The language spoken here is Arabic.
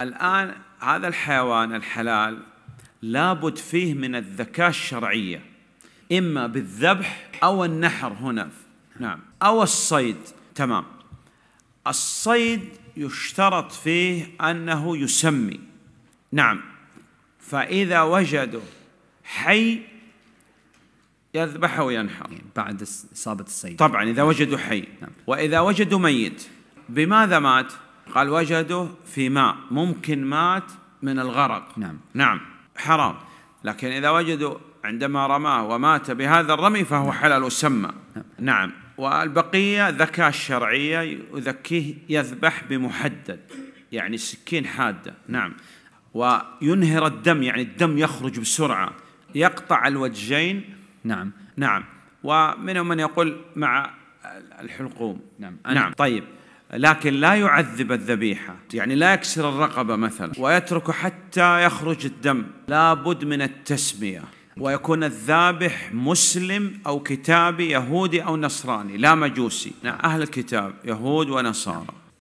الآن هذا الحيوان الحلال لابد فيه من الذكاء الشرعية إما بالذبح أو النحر هنا نعم أو الصيد تمام الصيد يشترط فيه أنه يسمي نعم فإذا وجدوا حي يذبحه وينحر يعني بعد إصابة الصيد طبعا إذا وجدوا حي نعم. وإذا وجدوا ميت بماذا مات؟ قال وجده في ماء ممكن مات من الغرق نعم نعم حرام لكن إذا وجدوا عندما رماه ومات بهذا الرمي فهو نعم. حلال وسمى نعم, نعم. والبقية ذكاء الشرعية يذكيه يذبح بمحدد يعني سكين حادة نعم وينهر الدم يعني الدم يخرج بسرعة يقطع الوجهين نعم نعم ومنهم من يقول مع الحلقوم نعم, نعم. طيب لكن لا يعذب الذبيحة يعني لا يكسر الرقبة مثلا ويترك حتى يخرج الدم لابد من التسمية ويكون الذابح مسلم أو كتابي يهودي أو نصراني لا مجوسي نعم. أهل الكتاب يهود ونصارى